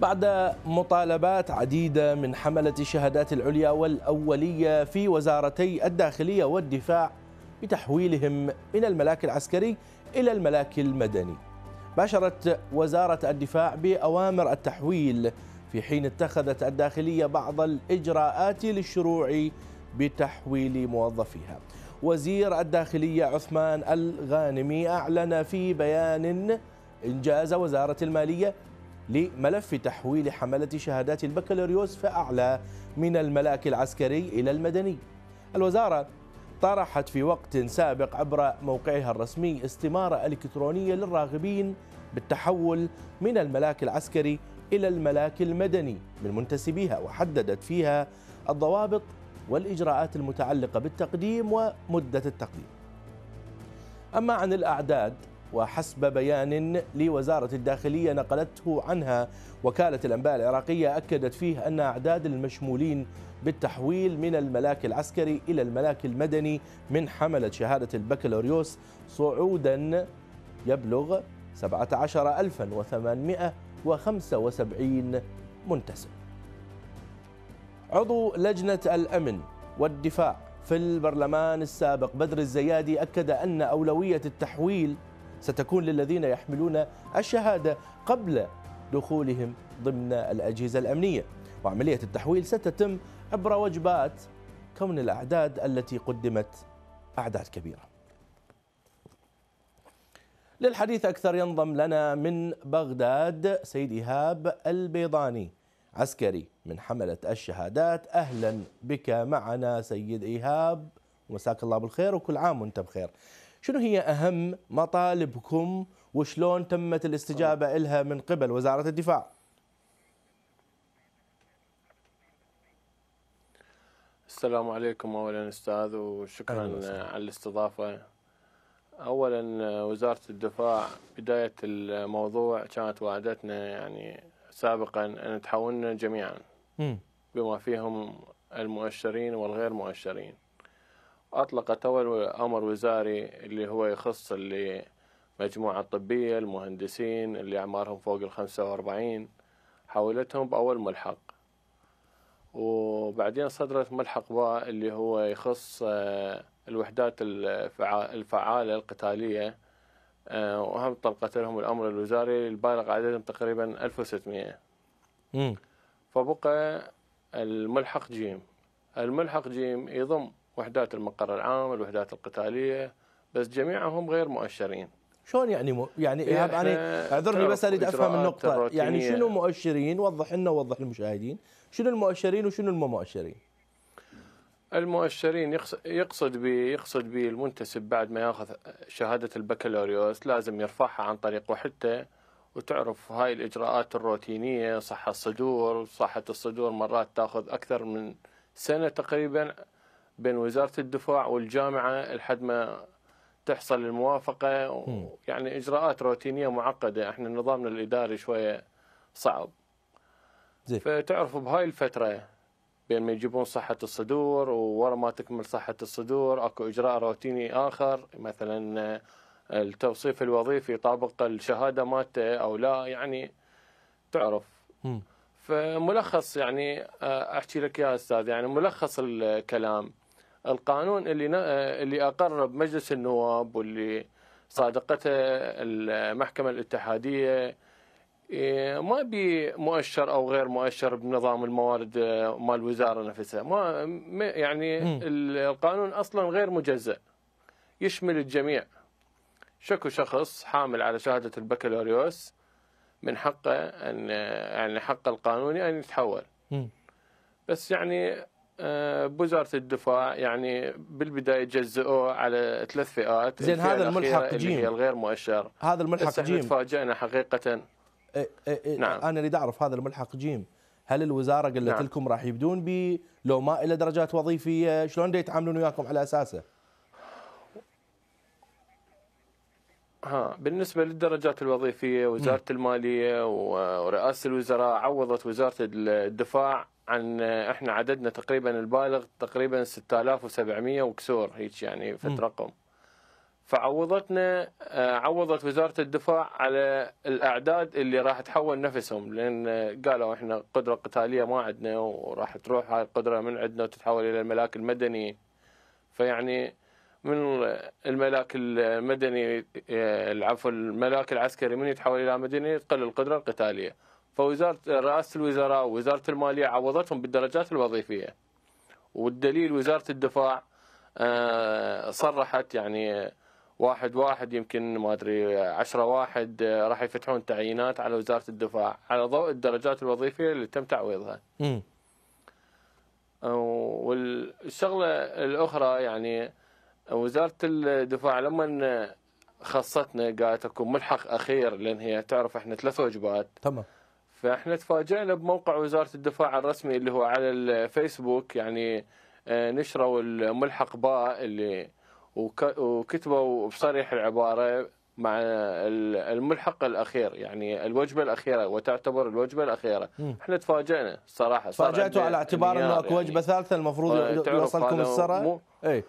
بعد مطالبات عديدة من حملة الشهادات العليا والأولية في وزارتي الداخلية والدفاع بتحويلهم من الملاك العسكري إلى الملاك المدني باشرت وزارة الدفاع بأوامر التحويل في حين اتخذت الداخلية بعض الإجراءات للشروع بتحويل موظفيها وزير الداخلية عثمان الغانمي أعلن في بيان إنجاز وزارة المالية لملف تحويل حملة شهادات البكالوريوس فأعلى من الملاك العسكري إلى المدني الوزارة طرحت في وقت سابق عبر موقعها الرسمي استمارة إلكترونية للراغبين بالتحول من الملاك العسكري إلى الملاك المدني من منتسبيها وحددت فيها الضوابط والإجراءات المتعلقة بالتقديم ومدة التقديم أما عن الأعداد وحسب بيان لوزارة الداخلية نقلته عنها وكالة الأنباء العراقية أكدت فيه أن أعداد المشمولين بالتحويل من الملاك العسكري إلى الملاك المدني من حملة شهادة البكالوريوس صعودا يبلغ 17875 منتسب عضو لجنة الأمن والدفاع في البرلمان السابق بدر الزيادي أكد أن أولوية التحويل ستكون للذين يحملون الشهادة قبل دخولهم ضمن الأجهزة الأمنية وعملية التحويل ستتم عبر وجبات كون الأعداد التي قدمت أعداد كبيرة للحديث أكثر ينضم لنا من بغداد سيد إيهاب البيضاني عسكري من حملة الشهادات أهلا بك معنا سيد إيهاب مساك الله بالخير وكل عام وانت بخير شنو هي أهم مطالبكم وشلون تمت الاستجابة لها من قبل وزارة الدفاع السلام عليكم اولا استاذ وشكرا على الاستضافه اولا وزاره الدفاع بدايه الموضوع كانت وعدتنا يعني سابقا ان تحولنا جميعا بما فيهم المؤشرين والغير مؤشرين أطلق اول أمر وزاري اللي هو يخص اللي مجموعة طبية المهندسين اللي أعمارهم فوق الخمسة وأربعين حولتهم بأول ملحق وبعدين صدرت ملحق باء اللي هو يخص آه، الوحدات الفعالة القتالية آه، وهم طلقت لهم الأمر الوزاري البالغ عددهم تقريبا 1600 مم. فبقى الملحق جيم الملحق جيم يضم وحدات المقر العام الوحدات القتاليه بس جميعهم غير مؤشرين شلون يعني م... يعني ايهاب انا اعذرني بس اريد افهم النقطه يعني شنو مؤشرين وضح لنا ووضح للمشاهدين شنو المؤشرين وشنو المؤشرين المؤشرين يقصد بي يقصد بي المنتسب بعد ما ياخذ شهاده البكالوريوس لازم يرفعها عن طريق وحدته وتعرف هاي الاجراءات الروتينيه صحه الصدور صحه الصدور مرات تاخذ اكثر من سنه تقريبا بين وزاره الدفاع والجامعه لحد ما تحصل الموافقه يعني اجراءات روتينيه معقده احنا نظامنا الاداري شويه صعب زي. فتعرف بهاي الفتره بين ما يجيبون صحة الصدور وورا ما تكمل صحة الصدور اكو اجراء روتيني اخر مثلا آه، التوصيف الوظيفي طابق الشهادة مالته او لا يعني تعرف م. فملخص يعني آه، احكي لك يا استاذ يعني ملخص الكلام القانون اللي اللي اقره بمجلس النواب واللي صادقته المحكمه الاتحاديه إيه، ما بي مؤشر او غير مؤشر بنظام الموارد آه، مال الوزاره نفسها ما يعني القانون اصلا غير مجزأ يشمل الجميع شكو شخص حامل على شهاده البكالوريوس من حقه ان آه، يعني حقه القانوني ان يتحول بس يعني آه، بوزاره الدفاع يعني بالبدايه جزئوه على ثلاث فئات زين هذا الملحق جيم هي الغير مؤشر هذا الملحق جيم تفاجئنا حقيقه إيه، إيه، إيه، نعم انا اريد اعرف هذا الملحق جيم هل الوزاره قالت نعم. لكم راح يبدون به لو ما الى درجات وظيفيه شلون يتعاملون وياكم على اساسه؟ ها بالنسبه للدرجات الوظيفيه وزاره الماليه ورئاسه الوزراء عوضت وزاره الدفاع عن احنا عددنا تقريبا البالغ تقريبا 6700 وكسور هيك يعني في رقم فعوضتنا آه، عوضت وزاره الدفاع على الاعداد اللي راح تحول نفسهم لان قالوا احنا قدره قتاليه ما عندنا وراح تروح هاي القدره من عندنا وتتحول الى الملاك المدني فيعني من الملاك المدني العفو آه، الملاك العسكري من يتحول الى مدني تقل القدره القتاليه فوزاره رئاسه الوزراء ووزاره الماليه عوضتهم بالدرجات الوظيفيه والدليل وزاره الدفاع آه، صرحت يعني واحد واحد يمكن ما ادري عشرة واحد آه، راح يفتحون تعيينات على وزاره الدفاع على ضوء الدرجات الوظيفيه اللي تم تعويضها. والشغله الاخرى يعني وزاره الدفاع لما خصتنا قالت اكو ملحق اخير لان هي تعرف احنا ثلاث وجبات تمام فاحنا تفاجئنا بموقع وزاره الدفاع الرسمي اللي هو على الفيسبوك يعني آه، نشروا الملحق باء اللي وكتبوا بصريح العباره مع الملحق الاخير يعني الوجبه الاخيره وتعتبر الوجبه الاخيره م. احنا تفاجئنا الصراحه تفاجئتوا على اعتبار انه اكو وجبه يعني. ثالثه المفروض آه، يوصلكم السرى اي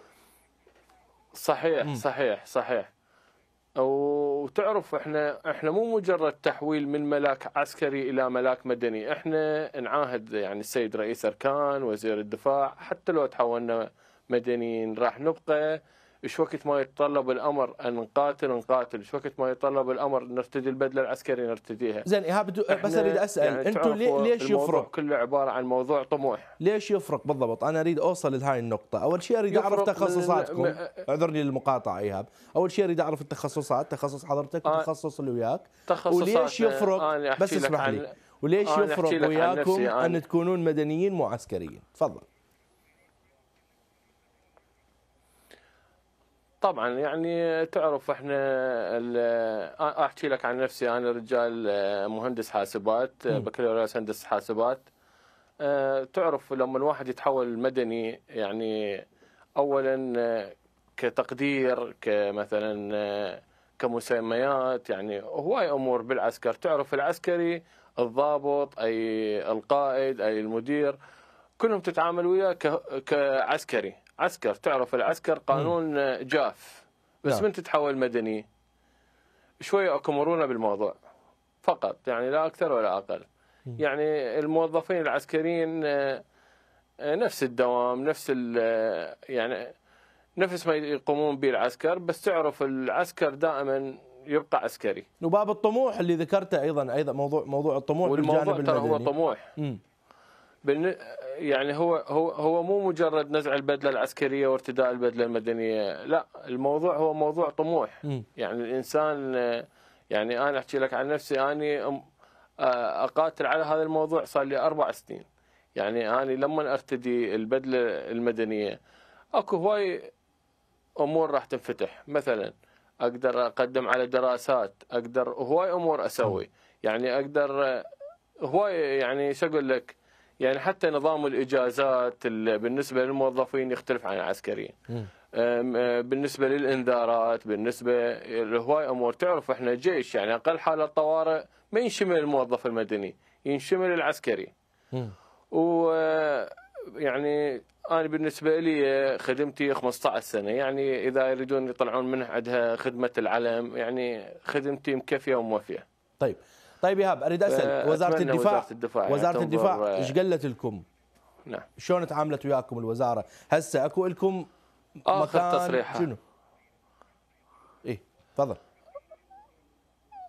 صحيح مم. صحيح صحيح وتعرف احنا احنا مو مجرد تحويل من ملاك عسكري الى ملاك مدني، احنا نعاهد يعني السيد رئيس اركان، وزير الدفاع، حتى لو تحولنا مدنيين راح نبقى إيش وقت ما يتطلب الأمر أن نقاتل نقاتل إيش وقت ما يتطلب الأمر نرتدي البدلة العسكرية نرتديها زين إيهاب بس أريد أسأل يعني أنتم ليش يفرق كله عبارة عن موضوع طموح ليش يفرق بالضبط أنا أريد أوصل لهاي النقطة أول شيء أريد أعرف تخصصاتكم اعذرني للمقاطعة إيهاب أول شيء أريد أعرف التخصصات تخصص حضرتك آه، وتخصص اللي وياك تخصصات وليش آه، يفرق آه، بس اسمح لي وليش يفرق وياكم أن تكونون مدنيين مو عسكريين تفضل طبعا يعني تعرف احنا احكي لك عن نفسي انا رجال آه، مهندس حاسبات آه، بكالوريوس هندسه حاسبات آه، تعرف لما الواحد يتحول مدني يعني اولا كتقدير كمثلا كمسميات يعني هواي امور بالعسكر تعرف العسكري الضابط اي القائد اي المدير كلهم تتعامل وياه كعسكري عسكر تعرف العسكر قانون آه، جاف بس نعم. من تتحول مدني شوية اكو مرونة بالموضوع فقط يعني لا أكثر ولا أقل يعني الموظفين العسكريين آه، آه، نفس الدوام نفس يعني نفس ما يقومون به العسكر بس تعرف العسكر دائما يبقى عسكري وباب الطموح اللي ذكرته ايضا ايضا موضوع موضوع الطموح والموضوع ترى هو طموح يعني هو هو هو مو مجرد نزع البدله العسكريه وارتداء البدله المدنيه، لا الموضوع هو موضوع طموح م. يعني الانسان يعني انا احكي لك عن نفسي اني اقاتل على هذا الموضوع صار لي اربع سنين. يعني اني لما ارتدي البدله المدنيه اكو هواي امور راح تنفتح مثلا اقدر اقدم على دراسات، اقدر هواي امور اسوي، يعني اقدر هواي يعني شو اقول لك؟ يعني حتى نظام الاجازات بالنسبه للموظفين يختلف عن العسكريين بالنسبه للانذارات بالنسبه لهواي امور تعرف احنا جيش يعني اقل حاله طوارئ ما ينشمل الموظف المدني ينشمل العسكري و يعني انا بالنسبه لي خدمتي 15 سنه يعني اذا يريدون يطلعون منها عندها خدمه العلم يعني خدمتي مكفيه وموفيه طيب طيب ايهاب اريد اسال وزاره الدفاع يعني وزاره الدفاع وزاره الدفاع ايش قالت لكم؟ نعم شلون تعاملت وياكم الوزاره؟ هسه اكو لكم اخر تصريحات شنو؟ اي تفضل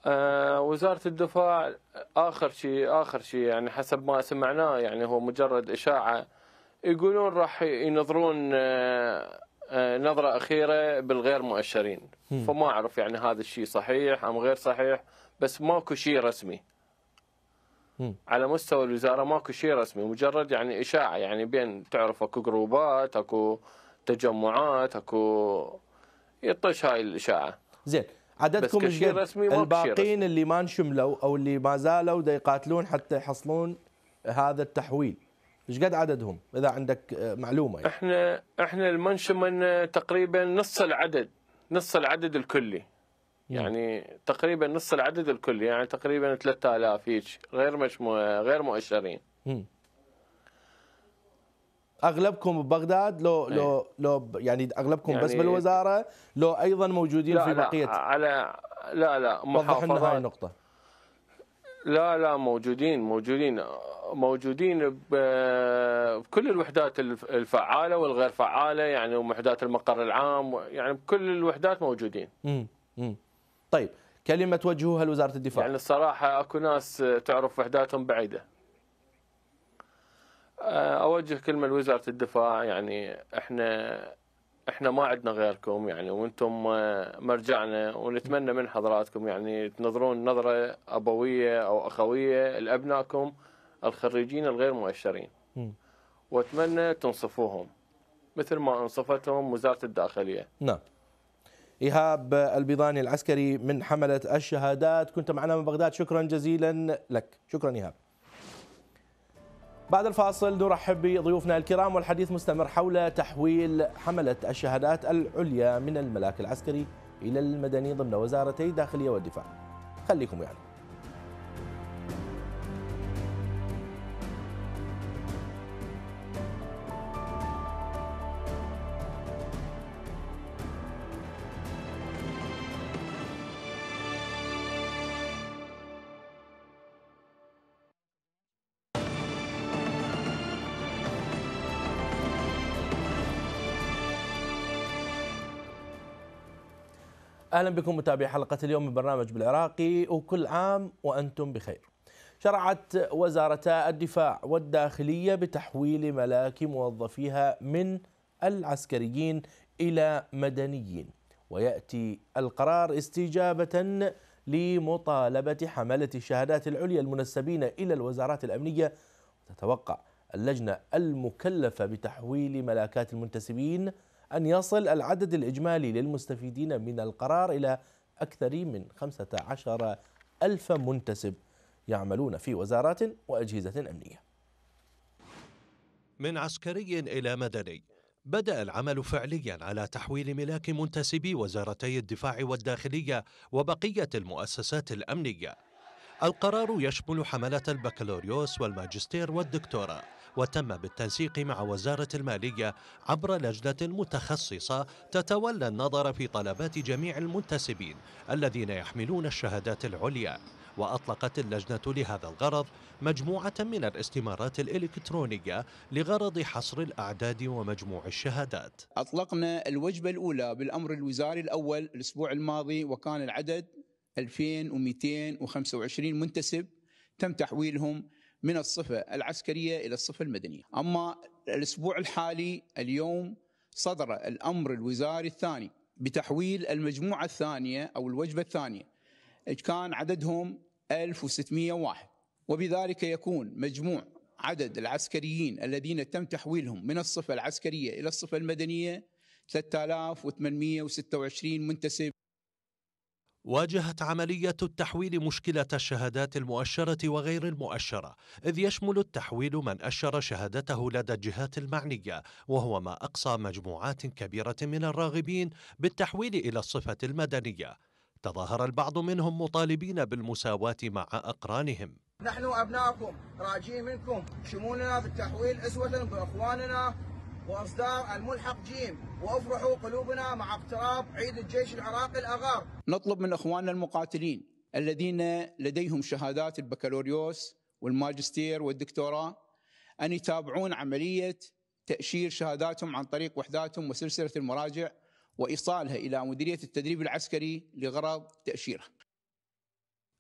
آه، وزاره الدفاع اخر شيء اخر شيء يعني حسب ما سمعناه يعني هو مجرد اشاعه يقولون راح ينظرون آه، آه، نظرة أخيرة بالغير مؤشرين فما أعرف يعني هذا الشيء صحيح أم غير صحيح بس ماكو شيء رسمي م. على مستوى الوزاره ماكو شيء رسمي مجرد يعني اشاعه يعني بين تعرف اكو جروبات اكو تجمعات اكو يطش هاي الاشاعه زين عددكم بس رسمي الباقين اللي ما انشملوا او اللي ما زالوا دا يقاتلون حتى يحصلون هذا التحويل ايش قد عددهم اذا عندك آه، معلومه يعني. احنا احنا المنشمن آه، تقريبا نص العدد نص العدد الكلي يعني تقريبا نص العدد الكلي يعني تقريبا 3000 هيك غير مجموعه غير مؤشرين اغلبكم ببغداد لو إيه. لو لو يعني اغلبكم يعني بس بالوزاره لو ايضا موجودين في بقيه لا على لا لا وضح لنا هاي النقطه لا لا موجودين موجودين موجودين بكل الوحدات الفعاله والغير فعاله يعني وحدات المقر العام يعني بكل الوحدات موجودين. امم امم طيب كلمة توجهها لوزارة الدفاع يعني الصراحة أكو ناس تعرف وحداتهم بعيدة أه، أوجه كلمة لوزارة الدفاع يعني إحنا احنا ما عندنا غيركم يعني وانتم أه، مرجعنا ونتمنى من حضراتكم يعني تنظرون نظره ابويه او اخويه لابنائكم الخريجين الغير مؤشرين. واتمنى تنصفوهم مثل ما انصفتهم وزاره الداخليه. نعم. إيهاب البيضاني العسكري من حملة الشهادات كنت معنا من بغداد شكرا جزيلا لك شكرا إيهاب بعد الفاصل نرحب بضيوفنا الكرام والحديث مستمر حول تحويل حملة الشهادات العليا من الملاك العسكري إلى المدني ضمن وزارتي الداخلية والدفاع خليكم يعني اهلا بكم متابعي حلقه اليوم من برنامج بالعراقي وكل عام وانتم بخير. شرعت وزارتا الدفاع والداخليه بتحويل ملاك موظفيها من العسكريين الى مدنيين وياتي القرار استجابه لمطالبه حمله الشهادات العليا المنسبين الى الوزارات الامنيه وتتوقع اللجنه المكلفه بتحويل ملاكات المنتسبين أن يصل العدد الإجمالي للمستفيدين من القرار إلى أكثر من 15 ألف منتسب يعملون في وزارات وأجهزة أمنية من عسكري إلى مدني بدأ العمل فعليا على تحويل ملاك منتسبي وزارتي الدفاع والداخلية وبقية المؤسسات الأمنية القرار يشمل حملة البكالوريوس والماجستير والدكتوراه وتم بالتنسيق مع وزارة المالية عبر لجنة متخصصة تتولى النظر في طلبات جميع المنتسبين الذين يحملون الشهادات العليا وأطلقت اللجنة لهذا الغرض مجموعة من الاستمارات الإلكترونية لغرض حصر الأعداد ومجموع الشهادات أطلقنا الوجبة الأولى بالأمر الوزاري الأول الأسبوع الماضي وكان العدد 2225 منتسب تم تحويلهم من الصفة العسكرية إلى الصفة المدنية أما الأسبوع الحالي اليوم صدر الأمر الوزاري الثاني بتحويل المجموعة الثانية أو الوجبة الثانية كان عددهم 1601 وبذلك يكون مجموع عدد العسكريين الذين تم تحويلهم من الصفة العسكرية إلى الصفة المدنية 3826 منتسب واجهت عملية التحويل مشكلة الشهادات المؤشرة وغير المؤشرة، إذ يشمل التحويل من أشر شهادته لدى الجهات المعنية، وهو ما أقصى مجموعات كبيرة من الراغبين بالتحويل إلى الصفة المدنية. تظاهر البعض منهم مطالبين بالمساواة مع أقرانهم. نحن أبنائكم راجين منكم شمولنا بالتحويل أسوة بإخواننا وإصدار الملحق جيم وافرحوا قلوبنا مع اقتراب عيد الجيش العراقي الأغار نطلب من أخواننا المقاتلين الذين لديهم شهادات البكالوريوس والماجستير والدكتوراه أن يتابعون عملية تأشير شهاداتهم عن طريق وحداتهم وسلسلة المراجع وإيصالها إلى مديرية التدريب العسكري لغرض تأشيرها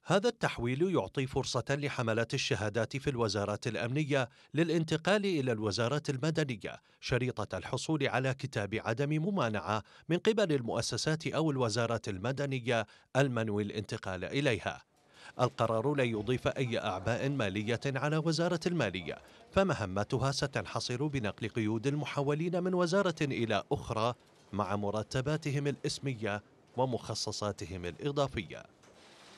هذا التحويل يعطي فرصة لحملات الشهادات في الوزارات الأمنية للانتقال إلى الوزارات المدنية شريطة الحصول على كتاب عدم ممانعة من قبل المؤسسات أو الوزارات المدنية المنوي الانتقال إليها. القرار لا يضيف أي أعباء مالية على وزارة المالية، فمهمتها ستنحصر بنقل قيود المحولين من وزارة إلى أخرى مع مرتباتهم الإسمية ومخصصاتهم الإضافية.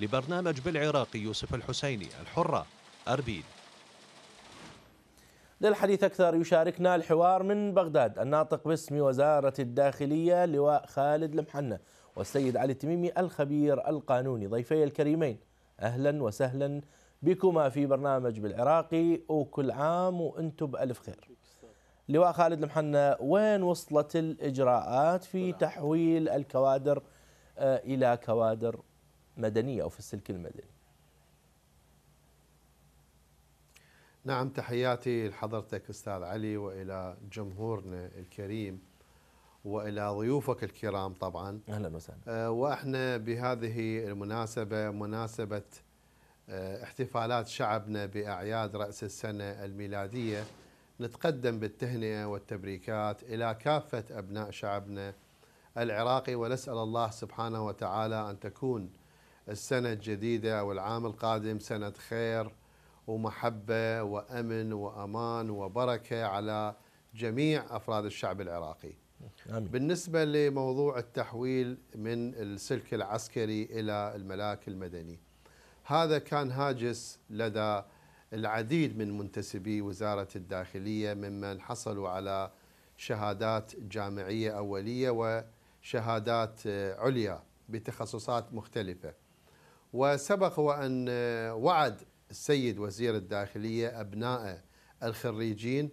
لبرنامج بالعراقي يوسف الحسيني الحرة أربيل للحديث أكثر يشاركنا الحوار من بغداد الناطق باسم وزارة الداخلية لواء خالد المحنة والسيد علي التميمي الخبير القانوني ضيفي الكريمين أهلا وسهلا بكما في برنامج بالعراقي وكل عام وأنتم بألف خير لواء خالد المحنة وين وصلت الإجراءات في تحويل الكوادر آه، إلى كوادر مدنية أو في السلك المدني نعم تحياتي لحضرتك أستاذ علي وإلى جمهورنا الكريم وإلى ضيوفك الكرام طبعا أهلا وسهلا آه، وإحنا بهذه المناسبة مناسبة آه، احتفالات شعبنا بأعياد رأس السنة الميلادية نتقدم بالتهنئة والتبريكات إلى كافة أبناء شعبنا العراقي ونسأل الله سبحانه وتعالى أن تكون السنة الجديدة أو العام القادم سنة خير ومحبة وأمن وأمان وبركة على جميع أفراد الشعب العراقي آمين. بالنسبة لموضوع التحويل من السلك العسكري إلى الملاك المدني هذا كان هاجس لدى العديد من منتسبي وزارة الداخلية ممن حصلوا على شهادات جامعية أولية وشهادات آه، عليا بتخصصات مختلفة وسبق وأن آه، وعد السيد وزير الداخلية أبناء الخريجين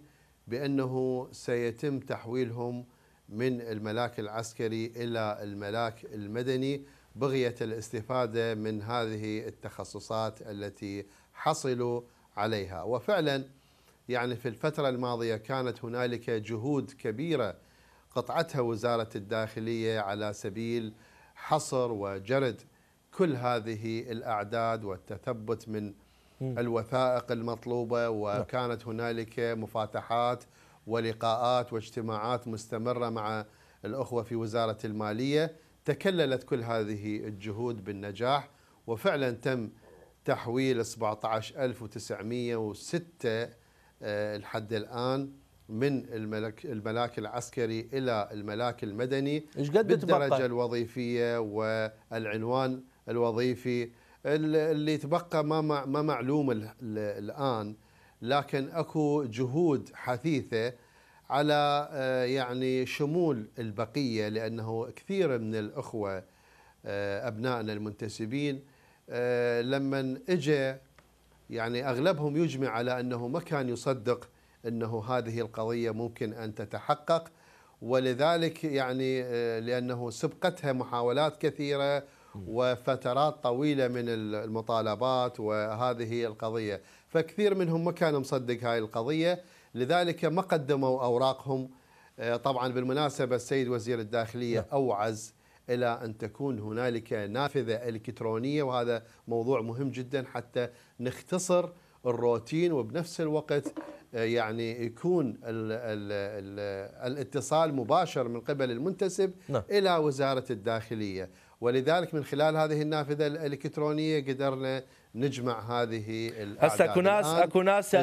بأنه سيتم تحويلهم من الملاك العسكري إلى الملاك المدني بغية الاستفادة من هذه التخصصات التي حصلوا عليها وفعلا يعني في الفترة الماضية كانت هنالك جهود كبيرة قطعتها وزارة الداخلية على سبيل حصر وجرد كل هذه الأعداد والتثبت من الوثائق المطلوبة نعم. وكانت هنالك مفاتحات ولقاءات واجتماعات مستمرة مع الأخوة في وزارة المالية تكللت كل هذه الجهود بالنجاح وفعلا تم تحويل 17906 آه، لحد الآن من الملك الملاك العسكري إلى الملاك المدني بالدرجة الوظيفية والعنوان الوظيفي اللي تبقى ما ما معلوم الان لكن اكو جهود حثيثه على آه، يعني شمول البقيه لانه كثير من الاخوه آه، ابنائنا المنتسبين آه، لما اجى يعني اغلبهم يجمع على انه ما كان يصدق انه هذه القضيه ممكن ان تتحقق ولذلك يعني لانه سبقتها محاولات كثيره وفترات طويلة من المطالبات وهذه القضية فكثير منهم ما كان مصدق هذه القضية لذلك ما قدموا أوراقهم آه، طبعا بالمناسبة السيد وزير الداخلية نعم. أوعز إلى أن تكون هنالك نافذة إلكترونية وهذا موضوع مهم جدا حتى نختصر الروتين وبنفس الوقت آه، يعني يكون الـ الـ الـ الاتصال مباشر من قبل المنتسب نعم. الى وزاره الداخليه ولذلك من خلال هذه النافذه الالكترونيه قدرنا نجمع هذه الاعداد هسه اكو ناس اكو ناس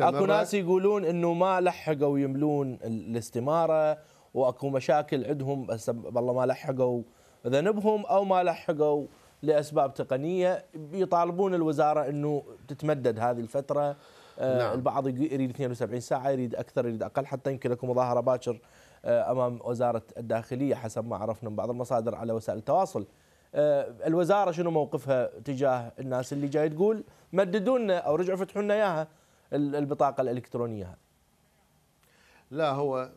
اكو ناس يقولون انه ما لحقوا يملون الاستماره واكو مشاكل عندهم هسه والله ما لحقوا ذنبهم او ما لحقوا لاسباب تقنيه يطالبون الوزاره انه تتمدد هذه الفتره آه، نعم. البعض يريد 72 ساعه يريد اكثر يريد اقل حتى يمكن اكو مظاهره باكر آه، امام وزاره الداخليه حسب ما عرفنا من بعض المصادر على وسائل التواصل آه، الوزاره شنو موقفها تجاه الناس اللي جاي تقول مددوا لنا او رجعوا فتحوا لنا اياها البطاقه الالكترونيه لا هو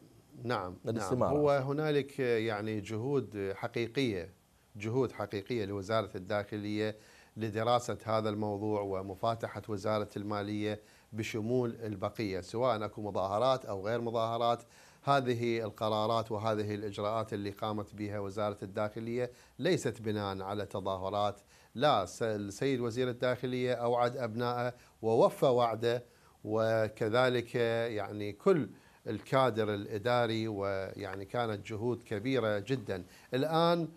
نعم نعم هو هنالك آه، يعني جهود حقيقيه جهود حقيقيه لوزاره الداخليه لدراسه هذا الموضوع ومفاتحه وزاره الماليه بشمول البقيه سواء اكو مظاهرات او غير مظاهرات هذه القرارات وهذه الإجراءات اللي قامت بها وزارة الداخلية ليست بناء على تظاهرات لا السيد وزير الداخلية أوعد أبنائه ووفى وعده وكذلك يعني كل الكادر الإداري ويعني كانت جهود كبيرة جدا الآن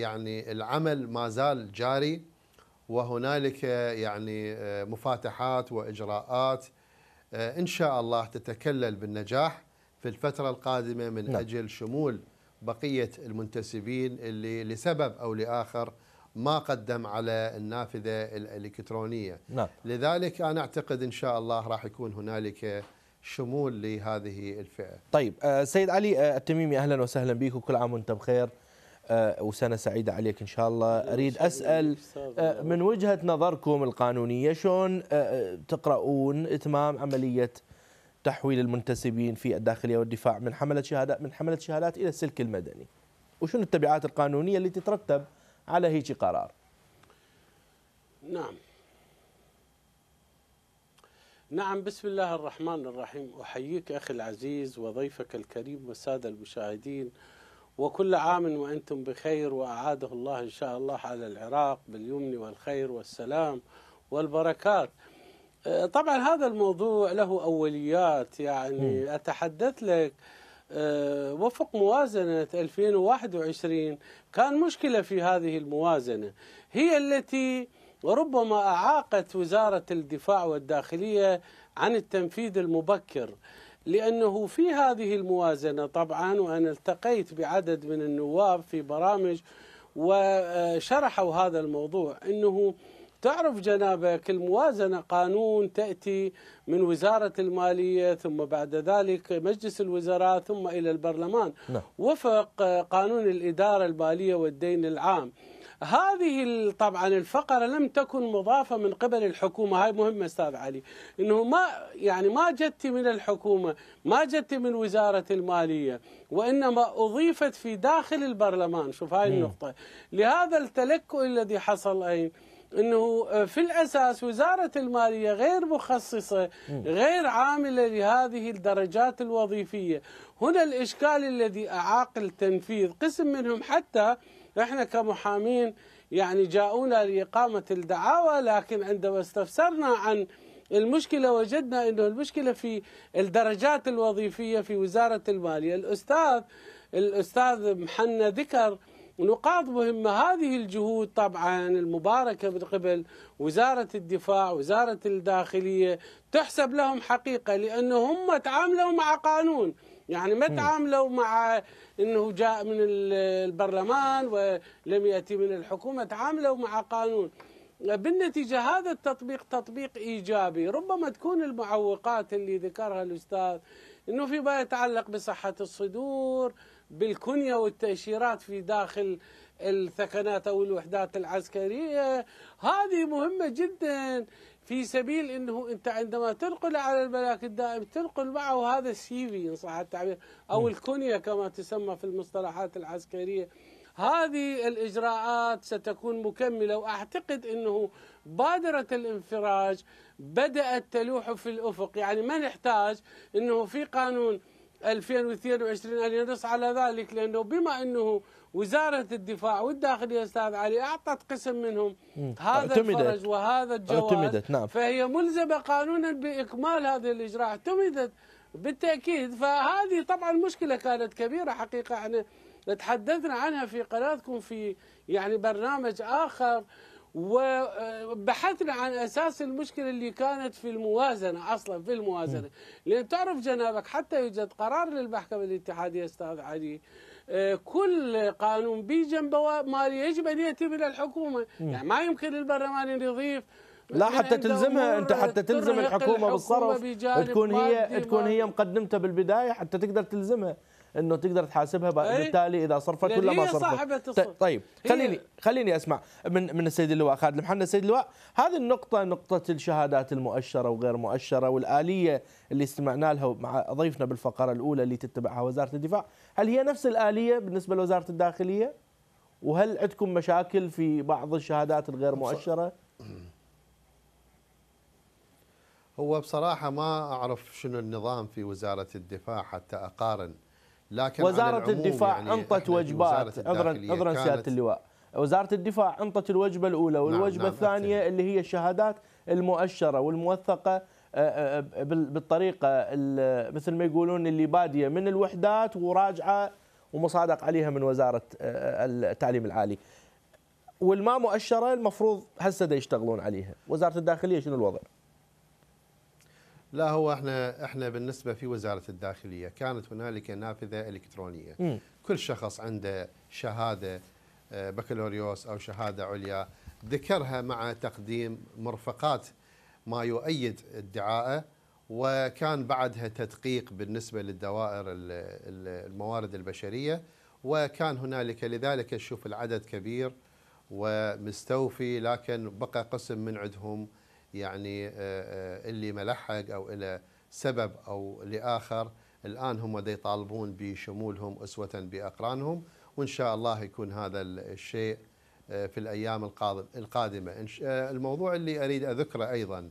يعني العمل ما زال جاري وهنالك يعني آه، مفاتحات وإجراءات آه، إن شاء الله تتكلل بالنجاح في الفترة القادمة من نعم. أجل شمول بقية المنتسبين اللي لسبب أو لآخر ما قدم على النافذة الإلكترونية نعم. لذلك أنا أعتقد إن شاء الله راح يكون هنالك شمول لهذه الفئة طيب آه، سيد علي آه، التميمي أهلا وسهلا بك وكل عام وأنت بخير آه، وسنة سعيدة عليك إن شاء الله أريد أسأل من وجهة نظركم القانونية شلون تقرؤون إتمام عملية تحويل المنتسبين في الداخليه والدفاع من حمله شهادات من حمله شهادات الى السلك المدني وشنو التبعات القانونيه اللي تترتب على هيك قرار نعم نعم بسم الله الرحمن الرحيم أحييك أخي العزيز وضيفك الكريم والسادة المشاهدين وكل عام وأنتم بخير وأعاده الله إن شاء الله على العراق باليمن والخير والسلام والبركات آه، طبعا هذا الموضوع له أوليات يعني م. أتحدث لك آه، وفق موازنة 2021 كان مشكلة في هذه الموازنة هي التي وربما أعاقت وزارة الدفاع والداخلية عن التنفيذ المبكر لأنه في هذه الموازنة طبعا وأنا التقيت بعدد من النواب في برامج وشرحوا هذا الموضوع أنه تعرف جنابك الموازنة قانون تأتي من وزارة المالية ثم بعد ذلك مجلس الوزراء ثم إلى البرلمان نعم. وفق قانون الإدارة المالية والدين العام هذه طبعا الفقرة لم تكن مضافة من قبل الحكومة هاي مهمة أستاذ علي إنه ما يعني ما جت من الحكومة ما جت من وزارة المالية وإنما أضيفت في داخل البرلمان شوف هاي نعم. النقطة لهذا التلكؤ الذي حصل أين انه آه، في الاساس وزاره الماليه غير مخصصه غير عامله لهذه الدرجات الوظيفيه هنا الاشكال الذي اعاق التنفيذ قسم منهم حتى احنا كمحامين يعني جاؤونا لاقامه الدعاوى لكن عندما استفسرنا عن المشكله وجدنا انه المشكله في الدرجات الوظيفيه في وزاره الماليه الاستاذ الاستاذ محنى ذكر ونقاط مهمة هذه الجهود طبعا المباركة من قبل وزارة الدفاع وزارة الداخلية تحسب لهم حقيقة لأن هم تعاملوا مع قانون يعني ما تعاملوا مع انه جاء من البرلمان ولم ياتي من الحكومه تعاملوا مع قانون بالنتيجه هذا التطبيق تطبيق ايجابي ربما تكون المعوقات اللي ذكرها الاستاذ انه فيما يتعلق بصحه الصدور بالكنية والتأشيرات في داخل الثكنات أو الوحدات العسكرية هذه مهمة جدا في سبيل أنه أنت عندما تنقل على الملاك الدائم تنقل معه هذا السي في إن صح التعبير أو نعم. الكنية كما تسمى في المصطلحات العسكرية هذه الإجراءات ستكون مكملة وأعتقد أنه بادرة الانفراج بدأت تلوح في الأفق يعني ما نحتاج أنه في قانون 2022 ان ينص على ذلك لانه بما انه وزاره الدفاع والداخليه استاذ علي اعطت قسم منهم هذا اعتمدت. الفرج وهذا الجواز اعتمدت نعم فهي ملزمه قانونا باكمال هذه الاجراء اعتمدت بالتاكيد فهذه طبعا مشكله كانت كبيره حقيقه احنا تحدثنا عنها في قناتكم في يعني برنامج اخر وبحثنا عن اساس المشكله اللي كانت في الموازنه اصلا في الموازنه لان تعرف جنابك حتى يوجد قرار للمحكمه الاتحاديه استاذ علي آه، كل قانون بي جنبه مالي يجب ان ياتي من الحكومه يعني ما يمكن البرلمان ان يضيف لا حتى تلزمها انت حتى تلزم الحكومه بالصرف تكون هي تكون هي مقدمته بالبدايه حتى تقدر تلزمها انه تقدر تحاسبها إيه. بالتالي اذا صرفت يعني ولا ما صرفت صاحبة طيب, طيب، خليني خليني اسمع من من السيد اللواء خالد محمد السيد اللواء هذه النقطه نقطه الشهادات المؤشره وغير مؤشره والاليه اللي استمعنا لها مع ضيفنا بالفقره الاولى اللي تتبعها وزاره الدفاع هل هي نفس الاليه بالنسبه لوزاره الداخليه وهل عندكم مشاكل في بعض الشهادات الغير مؤشره هو بصراحة ما أعرف شنو النظام في وزارة الدفاع حتى أقارن لكن وزارة الدفاع يعني انطت وجبات عذرا عذرا سيادة اللواء وزارة الدفاع انطت الوجبة الأولى نعم، والوجبة نعم الثانية نعم. اللي هي الشهادات المؤشرة والموثقة آه، آه، آه، بالطريقة مثل ما يقولون اللي بادية من الوحدات وراجعة ومصادق عليها من وزارة التعليم العالي والما مؤشرة المفروض هسه يشتغلون عليها وزارة الداخلية شنو الوضع؟ لا هو احنا احنا بالنسبه في وزاره الداخليه كانت هنالك نافذه الكترونيه م. كل شخص عنده شهاده آه، بكالوريوس او شهاده عليا ذكرها مع تقديم مرفقات ما يؤيد ادعائه وكان بعدها تدقيق بالنسبه للدوائر الموارد البشريه وكان هنالك لذلك نشوف العدد كبير ومستوفي لكن بقى قسم من عندهم يعني آه، آه، اللي ملحق أو إلى سبب أو لآخر الآن هم دي يطالبون بشمولهم أسوة بأقرانهم وإن شاء الله يكون هذا الشيء آه، في الأيام القادمة الموضوع اللي أريد أذكره أيضا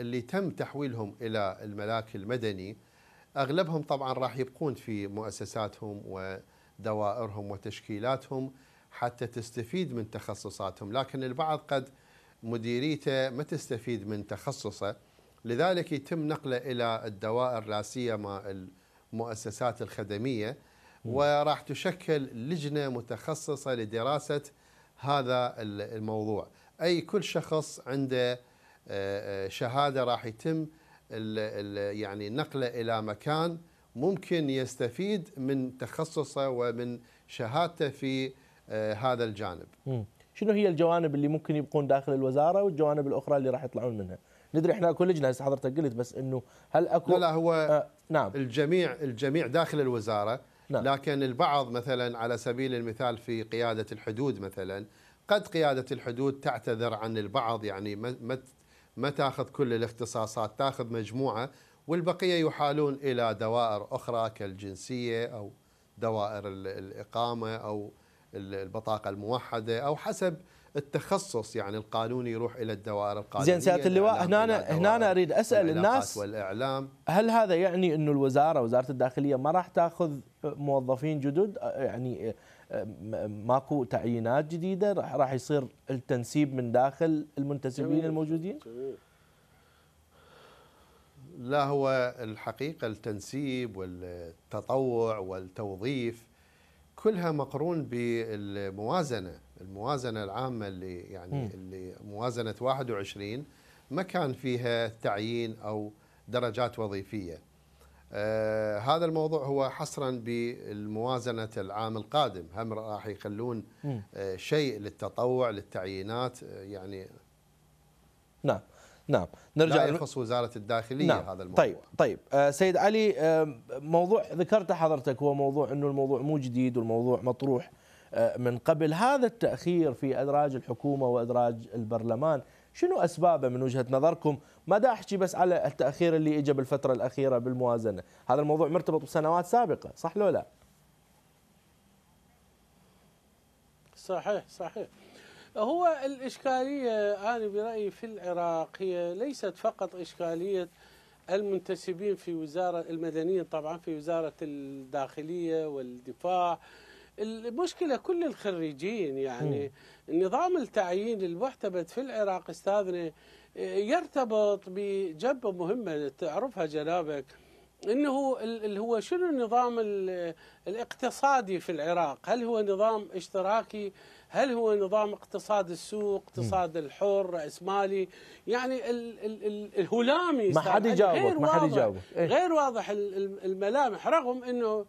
اللي تم تحويلهم إلى الملاك المدني أغلبهم طبعا راح يبقون في مؤسساتهم ودوائرهم وتشكيلاتهم حتى تستفيد من تخصصاتهم لكن البعض قد مديريته ما تستفيد من تخصصه لذلك يتم نقله إلى الدوائر لا مع المؤسسات الخدمية وراح تشكل لجنة متخصصة لدراسة هذا الموضوع أي كل شخص عنده آه، آه، شهادة راح يتم يعني نقله إلى مكان ممكن يستفيد من تخصصه ومن شهادته في آه، هذا الجانب شنو هي الجوانب اللي ممكن يبقون داخل الوزاره والجوانب الاخرى اللي راح يطلعون منها ندري احنا كلجنا هسه حضرتك قلت بس انه هل اكو لا لا هو آه نعم الجميع الجميع داخل الوزاره نعم. لكن البعض مثلا على سبيل المثال في قياده الحدود مثلا قد قياده الحدود تعتذر عن البعض يعني ما ما تاخذ كل الاختصاصات تاخذ مجموعه والبقيه يحالون الى دوائر اخرى كالجنسيه او دوائر الاقامه او البطاقة الموحدة أو حسب التخصص يعني القانون يروح الى الدوائر القانونيه زين سياده اللواء هنا هنا اريد اسال الناس والاعلام هل هذا يعني انه الوزاره وزاره الداخليه ما راح تاخذ موظفين جدد يعني آه، آه، ماكو تعيينات جديده راح يصير التنسيب من داخل المنتسبين الموجودين؟ لا هو الحقيقه التنسيب والتطوع والتوظيف كلها مقرون بالموازنه الموازنه العامه اللي يعني م. اللي موازنه 21 ما كان فيها تعيين او درجات وظيفيه آه هذا الموضوع هو حصرا بالموازنه العام القادم هم راح يخلون آه شيء للتطوع للتعيينات آه يعني نعم نعم نرجع لا يخص وزارة الداخلية نعم. هذا الموضوع طيب طيب آه، سيد علي آه، موضوع ذكرته حضرتك هو موضوع أنه الموضوع مو جديد والموضوع مطروح آه، من قبل هذا التأخير في أدراج الحكومة وأدراج البرلمان شنو أسبابه من وجهة نظركم ما دا أحكي بس على التأخير اللي إجا بالفترة الأخيرة بالموازنة هذا الموضوع مرتبط بسنوات سابقة صح لو لا صحيح صحيح هو الإشكالية أنا برأيي في العراق هي ليست فقط إشكالية المنتسبين في وزارة المدنيين طبعا في وزارة الداخلية والدفاع المشكلة كل الخريجين يعني م. نظام التعيين المحتبت في العراق استاذنا يرتبط بجبة مهمة تعرفها جنابك انه اللي هو شنو النظام الاقتصادي في العراق؟ هل هو نظام اشتراكي هل هو نظام اقتصاد السوق اقتصاد الحر رأس مالي يعني ال ال ال الهلامي ما حد يجاوبك ما حد يجاوبك إيه؟ غير واضح الملامح رغم انه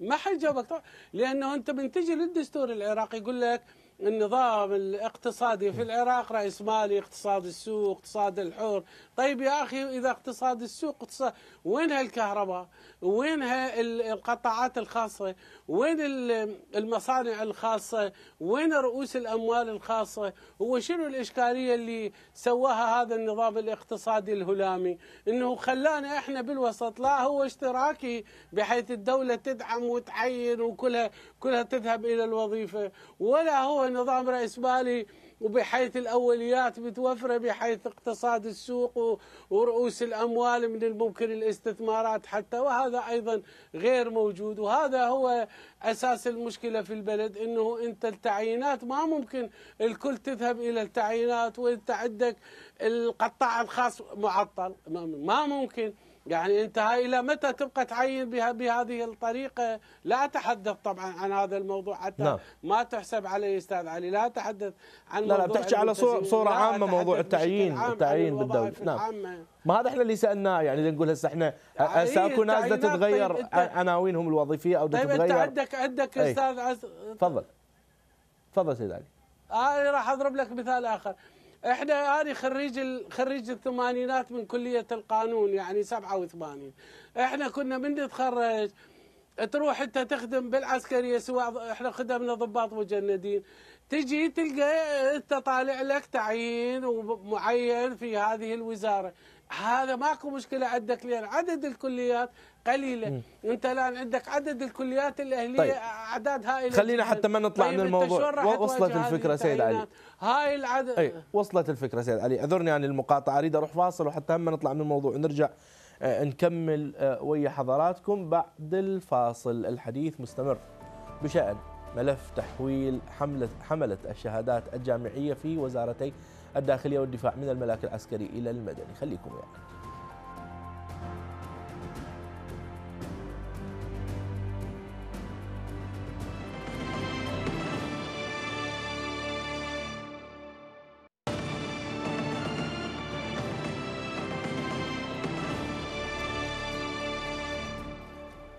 ما حد جاوبك لانه انت من تجي للدستور العراقي يقول لك النظام الاقتصادي في العراق رأس مالي اقتصاد السوق اقتصاد الحر طيب يا أخي إذا اقتصاد السوق اقتصاد وين هالكهرباء وين القطاعات الخاصة وين المصانع الخاصة وين رؤوس الأموال الخاصة هو شنو الإشكالية اللي سواها هذا النظام الاقتصادي الهلامي إنه خلانا إحنا بالوسط لا هو اشتراكي بحيث الدولة تدعم وتعين وكلها كلها تذهب إلى الوظيفة ولا هو نظام رأس مالي وبحيث الأوليات متوفرة بحيث اقتصاد السوق ورؤوس الأموال من الممكن الاستثمارات حتى وهذا أيضا غير موجود وهذا هو أساس المشكلة في البلد أنه أنت التعيينات ما ممكن الكل تذهب إلى التعيينات وأنت عندك القطاع الخاص معطل ما ممكن يعني انت هاي الى متى تبقى تعين بها بهذه الطريقه؟ لا اتحدث طبعا عن هذا الموضوع حتى لا. نعم. ما تحسب علي استاذ علي، لا اتحدث عن لا لا بتحكي على صوره عامه موضوع التعيين التعيين بالدوله نعم عامة. ما هذا احنا اللي سالناه يعني نقول هسه احنا هسه اكو ناس تتغير طيب عناوينهم الوظيفيه او تتغير طيب انت عندك عندك إيه. استاذ تفضل تفضل سيد علي انا آه، راح اضرب لك مثال اخر احنا انا خريج خريج الثمانينات من كليه القانون يعني 87 احنا كنا من نتخرج تروح انت تخدم بالعسكريه سواء احنا خدمنا ضباط مجندين تجي تلقى انت طالع لك تعيين ومعين في هذه الوزاره هذا ماكو مشكله عندك لان عدد الكليات قليله م. انت الان عندك عدد الكليات الاهليه طيب. اعداد هائله خلينا حتى ما نطلع طيب من الموضوع وصلت الفكره سيد علي هاي العدد أي. وصلت الفكره سيد علي اعذرني عن المقاطعه اريد اروح فاصل وحتى هم نطلع من الموضوع ونرجع آه، نكمل آه، ويا حضراتكم بعد الفاصل الحديث مستمر بشان ملف تحويل حملة حملة الشهادات الجامعية في وزارتي الداخلية والدفاع من الملاك العسكري إلى المدني خليكم يعني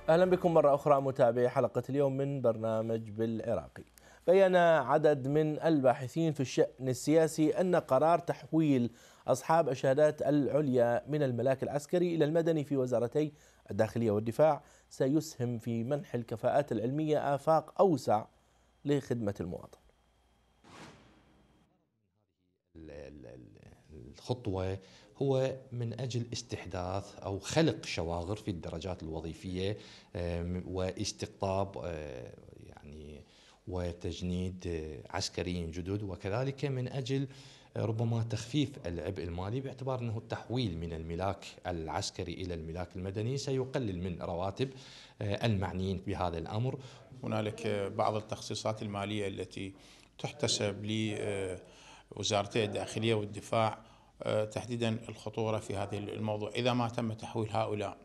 اهلا بكم مره اخرى متابعي حلقه اليوم من برنامج بالعراقي. بين عدد من الباحثين في الشأن السياسي أن قرار تحويل أصحاب الشهادات العليا من الملاك العسكري إلى المدني في وزارتي الداخلية والدفاع سيسهم في منح الكفاءات العلمية آفاق أوسع لخدمة المواطن الخطوة هو من أجل استحداث أو خلق شواغر في الدرجات الوظيفية واستقطاب وتجنيد عسكريين جدد وكذلك من أجل ربما تخفيف العبء المالي باعتبار انه التحويل من الملاك العسكري الى الملاك المدني سيقلل من رواتب المعنيين بهذا الامر. هنالك بعض التخصيصات الماليه التي تحتسب لوزارتي الداخليه والدفاع آه، تحديدا الخطوره في هذا الموضوع اذا ما تم تحويل هؤلاء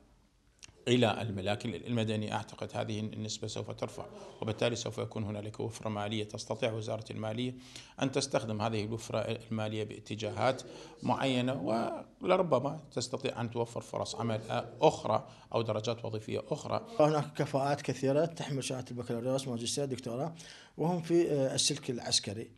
إلى الملاك لكن المدني أعتقد هذه النسبة سوف ترفع وبالتالي سوف يكون هنالك وفرة مالية تستطيع وزارة المالية أن تستخدم هذه الوفرة المالية باتجاهات معينة ولربما تستطيع أن توفر فرص عمل أخرى أو درجات وظيفية أخرى هناك كفاءات كثيرة تحمل شهادة البكالوريوس ماجستير دكتوراه وهم في آه، السلك العسكري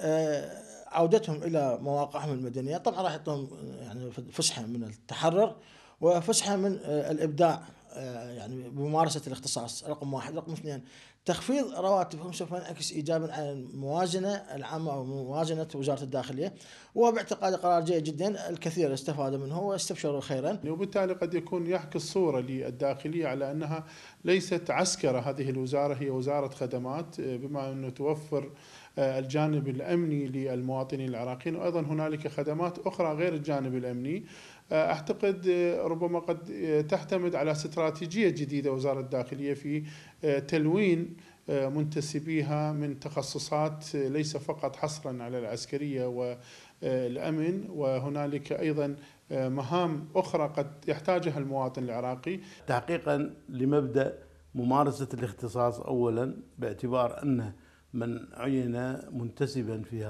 آه، عودتهم إلى مواقعهم المدنية طبعا راح يعطون آه، يعني فسحة من التحرر وفسحة من آه، الإبداع آه، يعني بممارسة الاختصاص رقم واحد رقم اثنين تخفيض رواتبهم سوف ينعكس ايجابا على الموازنه العامه او موازنه وزاره الداخليه وباعتقادي قرار جيد جدا الكثير استفادوا منه واستبشروا خيرا. وبالتالي قد يكون يعكس صوره للداخليه على انها ليست عسكره هذه الوزاره هي وزاره خدمات آه، بما انه توفر الجانب الامني للمواطنين العراقيين وايضا هنالك خدمات اخرى غير الجانب الامني اعتقد آه، ربما قد آه، تعتمد على استراتيجيه جديده وزاره الداخليه في آه، تلوين منتسبيها من تخصصات ليس فقط حصرا على العسكريه والامن وهنالك ايضا مهام اخرى قد يحتاجها المواطن العراقي تحقيقا لمبدا ممارسه الاختصاص اولا باعتبار ان من عين منتسبا في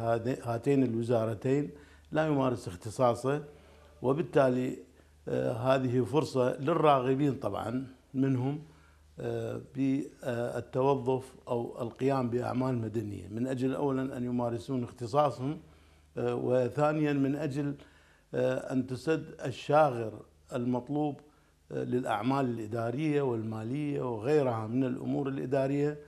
هاتين الوزارتين لا يمارس اختصاصه وبالتالي آه، هذه فرصة للراغبين طبعا منهم آه، بالتوظف أو القيام بأعمال مدنية من أجل أولا أن يمارسون اختصاصهم آه، وثانيا من أجل أن تسد الشاغر المطلوب للأعمال الإدارية والمالية وغيرها من الأمور الإدارية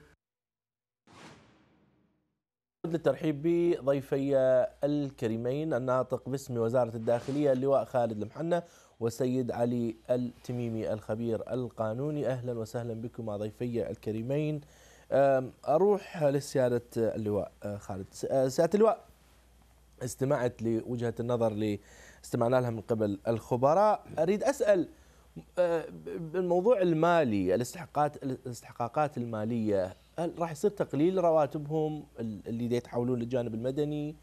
للترحيب بضيفي الكريمين الناطق باسم وزارة الداخلية اللواء خالد المحنة والسيد علي التميمي الخبير القانوني أهلا وسهلا بكم ضيفي الكريمين أروح لسيادة اللواء أه، خالد أه، سيادة اللواء استمعت لوجهة النظر اللي استمعنا لها من قبل الخبراء أريد أسأل أه، الموضوع المالي الاستحقاقات الاستحقاقات الماليه راح يصير تقليل رواتبهم اللي يتحولون للجانب المدني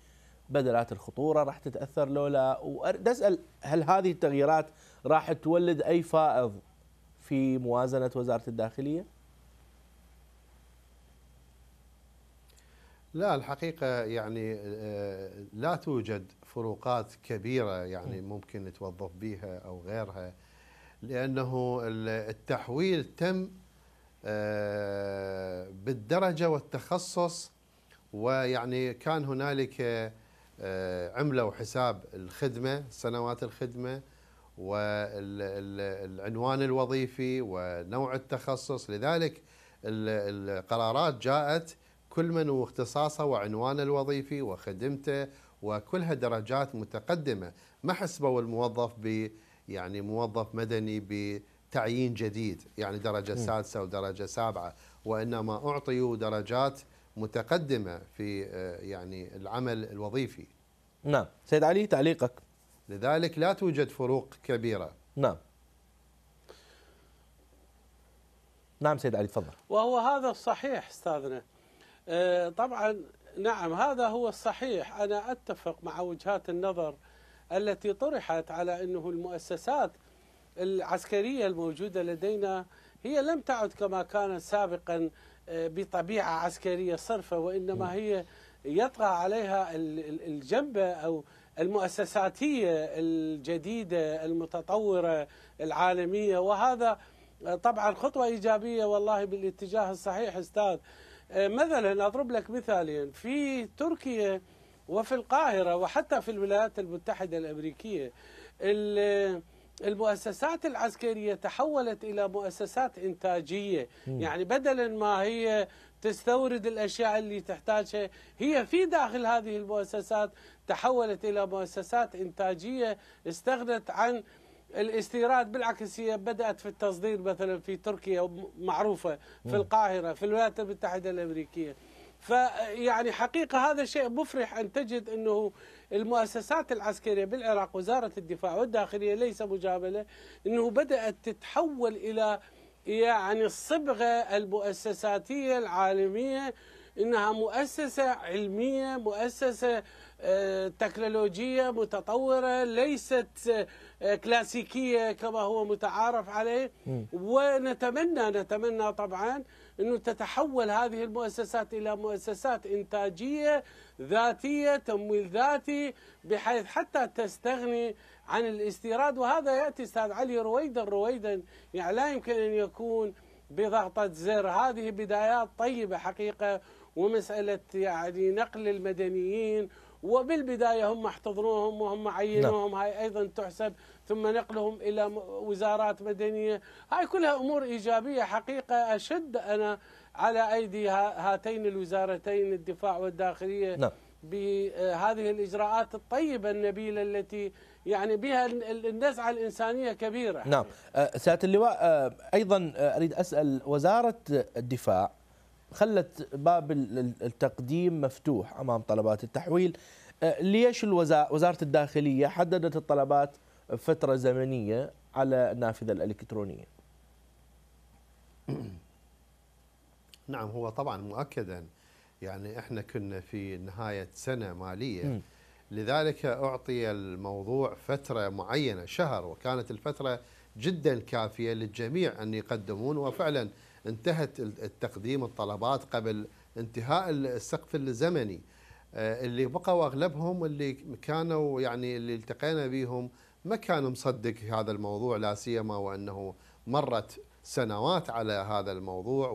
بدلات الخطوره راح تتاثر لولا لا اسال هل هذه التغييرات راح تولد اي فائض في موازنه وزاره الداخليه؟ لا الحقيقه يعني آه، لا توجد فروقات كبيره يعني ممكن توظف بها او غيرها لانه التحويل تم آه، بالدرجة والتخصص ويعني كان هنالك آه، عملة وحساب الخدمة سنوات الخدمة والعنوان الوظيفي ونوع التخصص لذلك القرارات جاءت كل من هو اختصاصه وعنوانه الوظيفي وخدمته وكلها درجات متقدمه ما حسبوا الموظف ب يعني موظف مدني تعيين جديد يعني درجة سادسة ودرجة سابعة وإنما أعطيوا درجات متقدمة في آه، يعني العمل الوظيفي نعم سيد علي تعليقك لذلك لا توجد فروق كبيرة نعم نعم سيد علي تفضل وهو هذا الصحيح استاذنا آه، طبعا نعم هذا هو الصحيح انا اتفق مع وجهات النظر التي طرحت على انه المؤسسات العسكرية الموجودة لدينا هي لم تعد كما كانت سابقا آه، بطبيعة عسكرية صرفة وإنما هي يطغى عليها الجنبة أو المؤسساتية الجديدة المتطورة العالمية وهذا آه، طبعا خطوة إيجابية والله بالاتجاه الصحيح أستاذ آه، مثلا أضرب لك مثالين يعني في تركيا وفي القاهرة وحتى في الولايات المتحدة الأمريكية المؤسسات العسكرية تحولت إلى مؤسسات إنتاجية يعني بدلا ما هي تستورد الأشياء اللي تحتاجها هي في داخل هذه المؤسسات تحولت إلى مؤسسات إنتاجية استغنت عن الاستيراد بالعكس هي بدأت في التصدير مثلا في تركيا معروفة في القاهرة في الولايات المتحدة الأمريكية فيعني حقيقة هذا شيء مفرح أن تجد أنه المؤسسات العسكرية بالعراق وزارة الدفاع والداخلية ليس مجاملة أنه بدأت تتحول إلى يعني الصبغة المؤسساتية العالمية انها مؤسسه علميه مؤسسه آه، تكنولوجيه متطوره ليست آه، كلاسيكيه كما هو متعارف عليه ونتمنى نتمنى طبعا أنه تتحول هذه المؤسسات إلى مؤسسات إنتاجية ذاتية تمويل ذاتي بحيث حتى تستغني عن الاستيراد وهذا يأتي أستاذ علي رويدا رويدا يعني لا يمكن أن يكون بضغطة زر هذه بدايات طيبة حقيقة ومسألة يعني نقل المدنيين وبالبداية هم احتضنوهم وهم عينوهم نعم. هاي أيضا تحسب ثم نقلهم إلى وزارات مدنية هاي كلها أمور إيجابية حقيقة أشد أنا على أيدي هاتين الوزارتين الدفاع والداخلية نعم. بهذه الإجراءات الطيبة النبيلة التي يعني بها النزعة الإنسانية كبيرة نعم أه، سيادة اللواء أه، أيضا أه، أريد أسأل وزارة الدفاع خلت باب التقديم مفتوح أمام طلبات التحويل ليش وزارة الداخلية حددت الطلبات فتره زمنيه على النافذه الالكترونيه نعم هو طبعا مؤكدا يعني احنا كنا في نهايه سنه ماليه م. لذلك اعطي الموضوع فتره معينه شهر وكانت الفتره جدا كافيه للجميع ان يقدمون وفعلا انتهت التقديم الطلبات قبل انتهاء السقف الزمني آه، اللي بقوا اغلبهم اللي كانوا يعني اللي التقينا بهم ما كان مصدق هذا الموضوع لا سيما وانه مرت سنوات على هذا الموضوع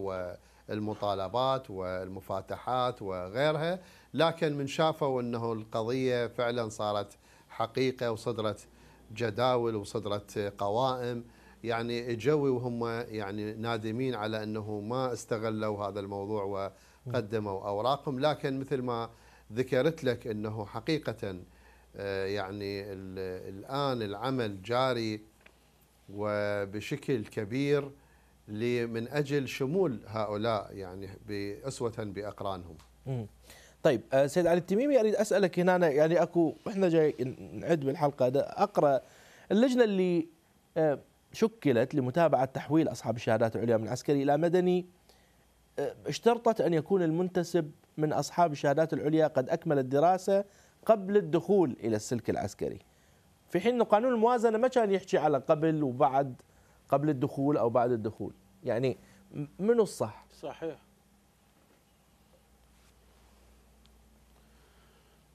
والمطالبات والمفاتحات وغيرها لكن من شافوا انه القضيه فعلا صارت حقيقه وصدرت جداول وصدرت قوائم يعني اجوا وهم يعني نادمين على انه ما استغلوا هذا الموضوع وقدموا اوراقهم لكن مثل ما ذكرت لك انه حقيقه آه، يعني الآن العمل جاري وبشكل كبير من أجل شمول هؤلاء يعني أسوة بأقرانهم طيب آه، سيد علي التميمي اريد اسالك هنا أنا يعني اكو احنا جاي نعد بالحلقه ده اقرا اللجنه اللي آه، شكلت لمتابعه تحويل اصحاب الشهادات العليا من عسكري الى مدني اشترطت ان يكون المنتسب من اصحاب الشهادات العليا قد اكمل الدراسه قبل الدخول الى السلك العسكري في حين قانون الموازنه ما كان يحكي على قبل وبعد قبل الدخول او بعد الدخول يعني منو الصح صحيح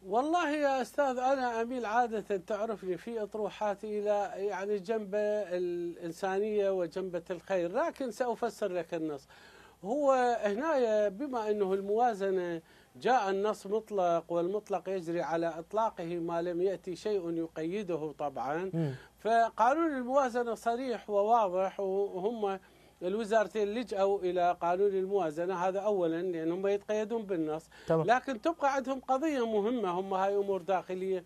والله يا استاذ انا اميل عاده تعرفني في اطروحاتي الى يعني جنبه الانسانيه وجنبه الخير لكن سافسر لك النص هو هنا بما أنه الموازنة جاء النص مطلق والمطلق يجري على إطلاقه ما لم يأتي شيء يقيده طبعا فقانون الموازنة صريح وواضح وهم الوزارتين لجأوا إلى قانون الموازنة هذا أولا لانهم يتقيدون بالنص طبعا. لكن تبقى عندهم قضية مهمة هم هاي أمور داخلية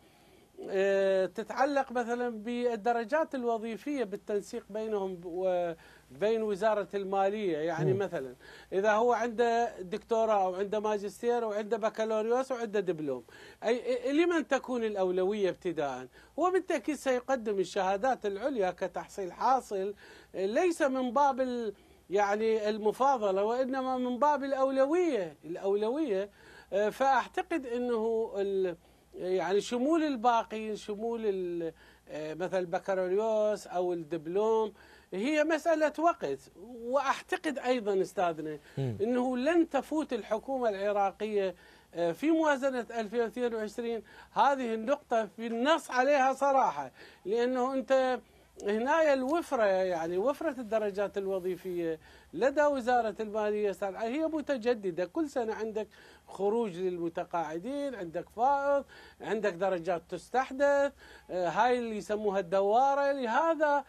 آه، تتعلق مثلا بالدرجات الوظيفية بالتنسيق بينهم بين وزارة المالية يعني م. مثلا إذا هو عنده دكتوراه أو عنده ماجستير أو عنده بكالوريوس أو عنده دبلوم أي لمن تكون الأولوية ابتداء هو بالتأكيد سيقدم الشهادات العليا كتحصيل حاصل ليس من باب يعني المفاضلة وإنما من باب الأولوية الأولوية آه، فأعتقد أنه يعني شمول الباقيين شمول آه، مثل البكالوريوس أو الدبلوم هي مسألة وقت وأعتقد أيضا أستاذنا أنه لن تفوت الحكومة العراقية آه، في موازنة 2022 هذه النقطة في النص عليها صراحة لأنه أنت هنا الوفرة يعني وفرة الدرجات الوظيفية لدى وزارة المالية هي متجددة كل سنة عندك خروج للمتقاعدين عندك فائض عندك درجات تستحدث آه، هاي اللي يسموها الدوارة لهذا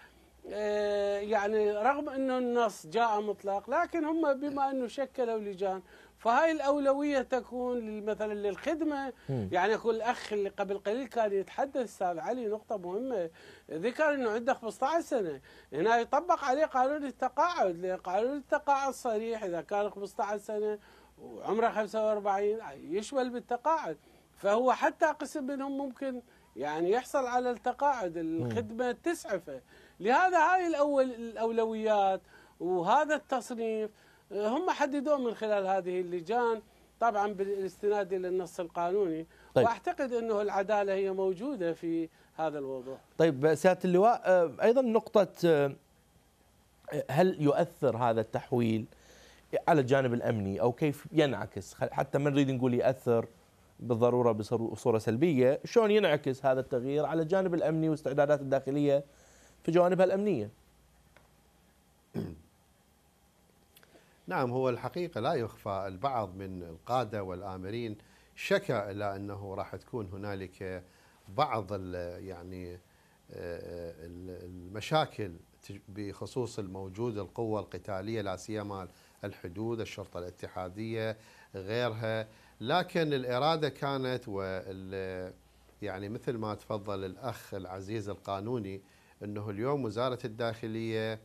آه، يعني رغم انه النص جاء مطلق لكن هم بما انه شكلوا لجان فهاي الأولوية تكون مثلا للخدمة م. يعني يقول الأخ اللي قبل قليل كان يتحدث أستاذ علي نقطة مهمة ذكر أنه عنده 15 سنة هنا يطبق عليه قانون التقاعد قانون التقاعد صريح إذا كان 15 سنة وعمره 45 يشمل بالتقاعد فهو حتى قسم منهم ممكن يعني يحصل على التقاعد الخدمة تسعفه لهذا هاي الأول الأولويات وهذا التصنيف هم حددوه من خلال هذه اللجان طبعا بالاستناد الى النص القانوني طيب. واعتقد انه العداله هي موجوده في هذا الوضوح. طيب سياده اللواء آه، ايضا نقطه آه، هل يؤثر هذا التحويل على الجانب الامني او كيف ينعكس حتى ما نريد نقول ياثر بالضروره بصوره سلبيه، شلون ينعكس هذا التغيير على الجانب الامني واستعدادات الداخليه في جوانبها الأمنية نعم هو الحقيقة لا يخفى البعض من القادة والآمرين شكى إلى أنه راح تكون هنالك بعض يعني آه، المشاكل بخصوص الموجود القوة القتالية لا سيما الحدود الشرطة الاتحادية غيرها لكن الإرادة كانت وال يعني مثل ما تفضل الأخ العزيز القانوني انه اليوم وزاره الداخليه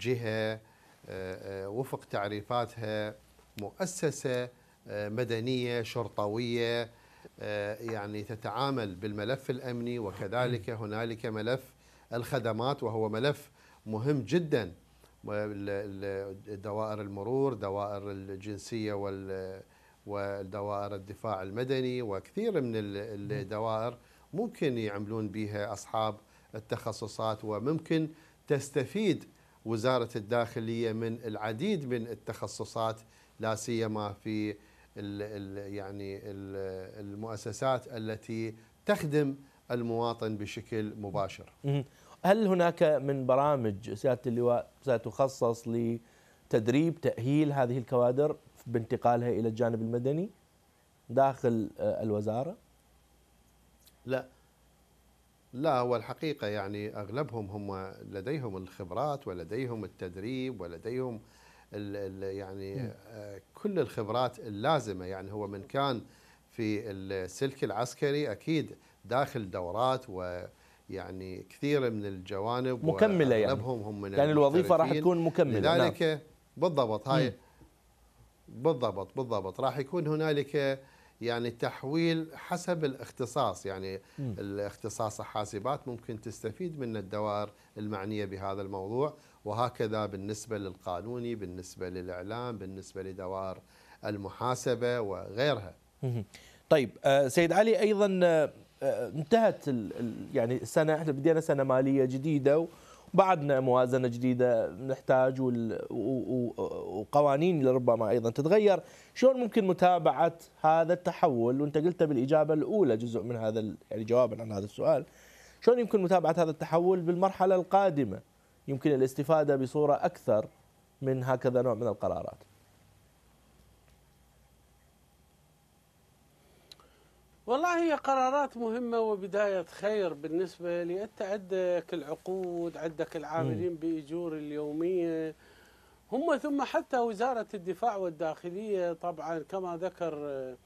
جهه آه، آه، وفق تعريفاتها مؤسسه آه، مدنيه شرطويه يعني تتعامل بالملف الامني وكذلك هنالك ملف الخدمات وهو ملف مهم جدا دوائر المرور دوائر الجنسيه وال ودوائر الدفاع المدني وكثير من الدوائر ممكن يعملون بها اصحاب التخصصات وممكن تستفيد وزارة الداخلية من العديد من التخصصات لا سيما في ال يعني ال المؤسسات التي تخدم المواطن بشكل مباشر. هل هناك من برامج سياده اللواء ستخصص لتدريب تاهيل هذه الكوادر بانتقالها الى الجانب المدني داخل آه، الوزاره؟ لا لا هو الحقيقة يعني أغلبهم هم لديهم الخبرات ولديهم التدريب ولديهم الـ الـ يعني آه، كل الخبرات اللازمة يعني هو من كان في السلك العسكري أكيد داخل دورات و يعني كثير من الجوانب مكملة يعني هم من يعني الوظيفة راح تكون مكملة نعم. لذلك نعم. بالضبط هاي بالضبط بالضبط راح يكون هنالك يعني تحويل حسب الاختصاص يعني م. الاختصاص حاسبات ممكن تستفيد من الدوائر المعنية بهذا الموضوع وهكذا بالنسبة للقانوني بالنسبة للإعلام بالنسبة لدوائر المحاسبة وغيرها طيب آه، سيد علي أيضا آه، آه، انتهت يعني السنة احنا بدينا سنة مالية جديدة بعدنا موازنه جديده نحتاج وقوانين لربما ايضا تتغير شلون ممكن متابعه هذا التحول وانت قلت بالاجابه الاولى جزء من هذا يعني جوابا عن هذا السؤال شلون يمكن متابعه هذا التحول بالمرحله القادمه يمكن الاستفاده بصوره اكثر من هكذا نوع من القرارات والله هي قرارات مهمة وبداية خير بالنسبة لي أنت عندك العقود عندك العاملين بإجور اليومية هم ثم حتى وزارة الدفاع والداخلية طبعا كما ذكر آه،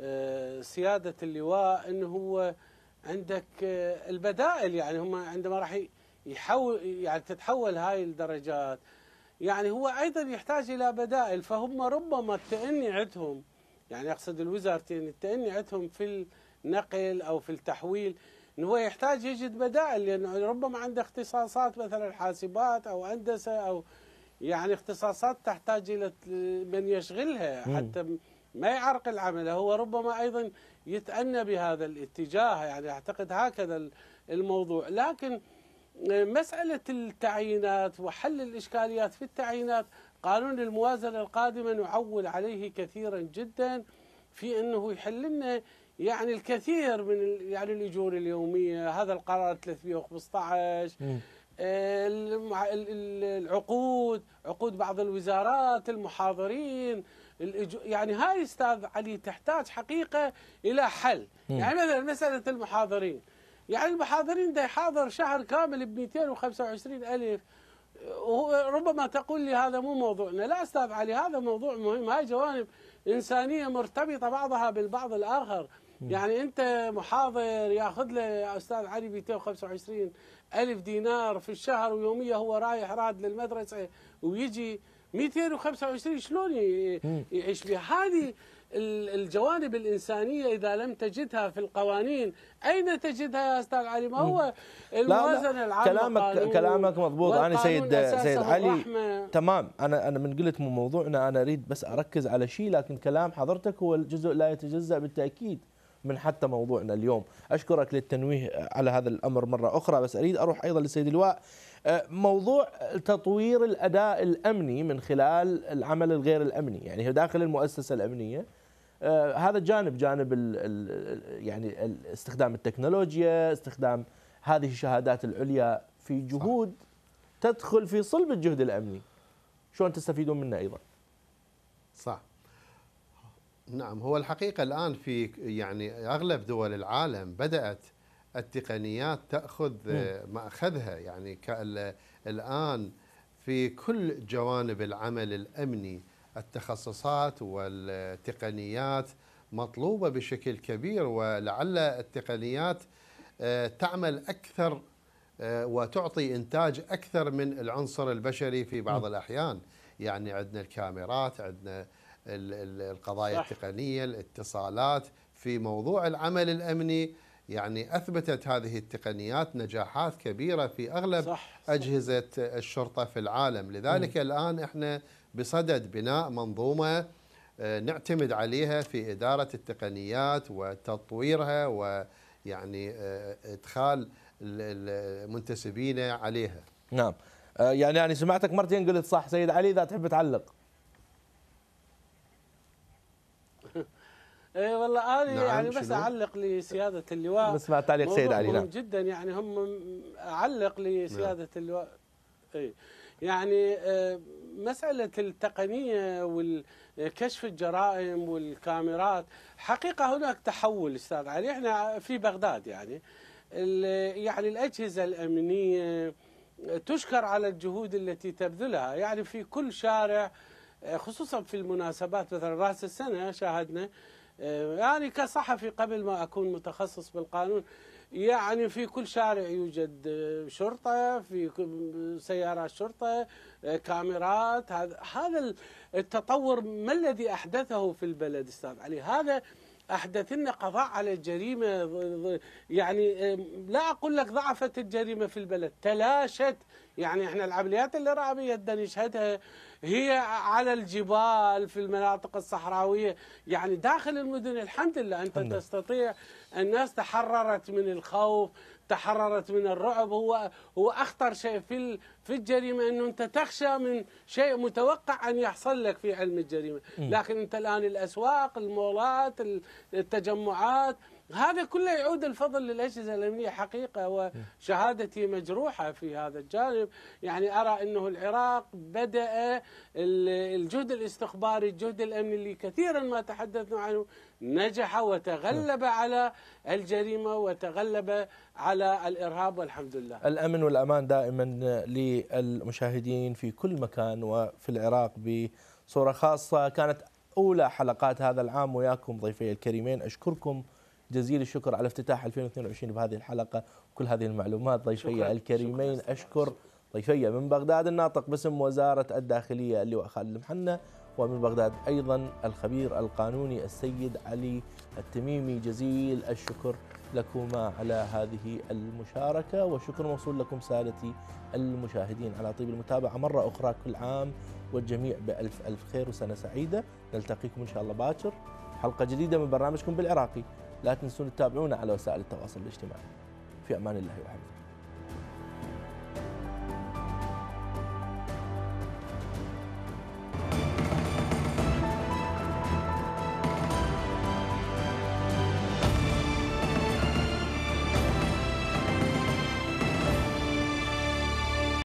آه، سيادة اللواء أنه هو عندك آه، البدائل يعني هم عندما راح يحول يعني تتحول هاي الدرجات يعني هو أيضا يحتاج إلى بدائل فهم ربما التأني عندهم يعني أقصد الوزارتين التاني عندهم في النقل أو في التحويل انه هو يحتاج يجد بدائل لأنه ربما عنده اختصاصات مثلا حاسبات أو هندسة أو يعني اختصاصات تحتاج إلى من يشغلها حتى ما يعرقل عمله هو ربما أيضا يتأنى بهذا الاتجاه يعني أعتقد هكذا الموضوع لكن آه، مسألة التعيينات وحل الإشكاليات في التعيينات قانون الموازنة القادمة نعول عليه كثيرا جدا في أنه يحل لنا يعني الكثير من يعني الأجور اليومية هذا القرار 315 آه، العقود عقود بعض الوزارات المحاضرين يعني هاي استاذ علي تحتاج حقيقه الى حل يعني مثلا مساله المحاضرين يعني المحاضرين ده يحاضر شهر كامل ب 225 الف ربما تقول لي هذا مو موضوعنا لا أستاذ علي هذا موضوع مهم هاي جوانب إنسانية مرتبطة بعضها بالبعض الآخر يعني أنت محاضر ياخذ له أستاذ علي 225 ألف دينار في الشهر ويومية هو رايح راد للمدرسة ويجي 225 شلون يعيش بها هذه الجوانب الإنسانية إذا لم تجدها في القوانين أين تجدها يا أستاذ علي ما هو الموازنة العامة كلامك كلامك مضبوط أنا سيد سيد علي الرحمة. تمام أنا أنا من قلت من موضوعنا أنا أريد بس أركز على شيء لكن كلام حضرتك هو الجزء لا يتجزأ بالتأكيد من حتى موضوعنا اليوم أشكرك للتنويه على هذا الأمر مرة أخرى بس أريد أروح أيضا للسيد اللواء أه، موضوع تطوير الأداء الأمني من خلال العمل الغير الأمني يعني داخل المؤسسة الأمنية آه، هذا جانب جانب الـ الـ يعني استخدام التكنولوجيا استخدام هذه الشهادات العليا في جهود صح. تدخل في صلب الجهد الامني شلون تستفيدون منه ايضا صح نعم هو الحقيقه الان في يعني اغلب دول العالم بدات التقنيات تاخذ ماخذها يعني الان في كل جوانب العمل الامني التخصصات والتقنيات مطلوبة بشكل كبير ولعل التقنيات آه، تعمل أكثر آه، وتعطي إنتاج أكثر من العنصر البشري في بعض نعم. الأحيان يعني عندنا الكاميرات عندنا القضايا صح. التقنية الاتصالات في موضوع العمل الأمني يعني أثبتت هذه التقنيات نجاحات كبيرة في أغلب صح. أجهزة الشرطة في العالم لذلك م. نعم. الآن إحنا بصدد بناء منظومه آه، نعتمد عليها في اداره التقنيات وتطويرها ويعني آه، ادخال المنتسبين عليها. نعم. آه، يعني يعني سمعتك مرتين قلت صح سيد علي اذا تحب تعلق. اي والله انا نعم يعني بس اعلق لسياده اللواء نسمع تعليق سيد علي نعم جدا يعني هم اعلق نعم. لسياده نعم. اللواء اي يعني آه مسألة التقنية والكشف الجرائم والكاميرات حقيقة هناك تحول أستاذ علي احنا في بغداد يعني يعني الأجهزة الأمنية تشكر على الجهود التي تبذلها يعني في كل شارع خصوصا في المناسبات مثلا رأس السنة شاهدنا آه، يعني كصحفي قبل ما أكون متخصص بالقانون يعني في كل شارع يوجد شرطة في سيارات شرطة كاميرات هذا التطور ما الذي أحدثه في البلد أستاذ علي هذا أحدث لنا قضاء على الجريمة يعني لا أقول لك ضعفت الجريمة في البلد تلاشت يعني احنا العمليات الإرهابية نشهدها هي على الجبال في المناطق الصحراوية يعني داخل المدن الحمد لله أنت الحمد. تستطيع الناس تحررت من الخوف تحررت من الرعب هو هو اخطر شيء في في الجريمه انه انت تخشى من شيء متوقع ان يحصل لك في علم الجريمه، لكن انت الان الاسواق، المولات، التجمعات هذا كله يعود الفضل للاجهزه الامنيه حقيقه وشهادتي مجروحه في هذا الجانب، يعني ارى انه العراق بدا الجهد الاستخباري، الجهد الامني اللي كثيرا ما تحدثنا عنه نجح وتغلب على الجريمه وتغلب على الارهاب والحمد لله. الامن والامان دائما للمشاهدين في كل مكان وفي العراق بصوره خاصه كانت اولى حلقات هذا العام وياكم ضيفي الكريمين اشكركم جزيل الشكر على افتتاح 2022 بهذه الحلقة وكل هذه المعلومات ضيفي الكريمين شكرا أشكر ضيفي من بغداد الناطق باسم وزارة الداخلية اللواء خالد المحنة ومن بغداد أيضا الخبير القانوني السيد علي التميمي جزيل الشكر لكما على هذه المشاركة وشكر موصول لكم سادتي المشاهدين على طيب المتابعة مرة أخرى كل عام والجميع بألف ألف خير وسنة سعيدة نلتقيكم إن شاء الله باكر حلقة جديدة من برنامجكم بالعراقي لا تنسون تتابعونا على وسائل التواصل الاجتماعي في أمان الله وحفظه